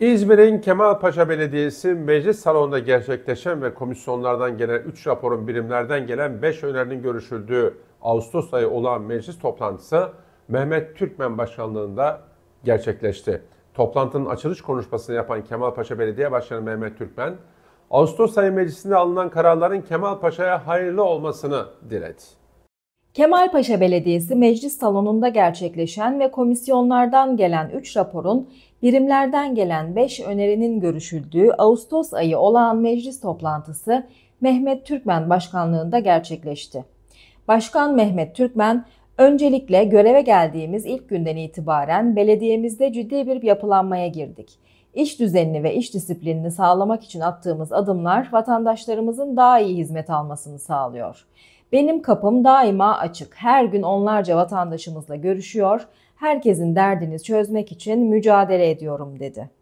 İzmir'in Kemalpaşa Belediyesi meclis salonunda gerçekleşen ve komisyonlardan gelen 3 raporun birimlerden gelen 5 önerinin görüşüldüğü Ağustos ayı olan meclis toplantısı Mehmet Türkmen başkanlığında gerçekleşti. Toplantının açılış konuşmasını yapan Kemalpaşa Belediye Başkanı Mehmet Türkmen, Ağustos ayı meclisinde alınan kararların Kemalpaşa'ya hayırlı olmasını diledi. Kemalpaşa Belediyesi Meclis Salonu'nda gerçekleşen ve komisyonlardan gelen 3 raporun birimlerden gelen 5 önerinin görüşüldüğü Ağustos ayı olağan meclis toplantısı Mehmet Türkmen başkanlığında gerçekleşti. Başkan Mehmet Türkmen, öncelikle göreve geldiğimiz ilk günden itibaren belediyemizde ciddi bir yapılanmaya girdik. İş düzenini ve iş disiplinini sağlamak için attığımız adımlar vatandaşlarımızın daha iyi hizmet almasını sağlıyor. Benim kapım daima açık. Her gün onlarca vatandaşımızla görüşüyor. Herkesin derdini çözmek için mücadele ediyorum dedi.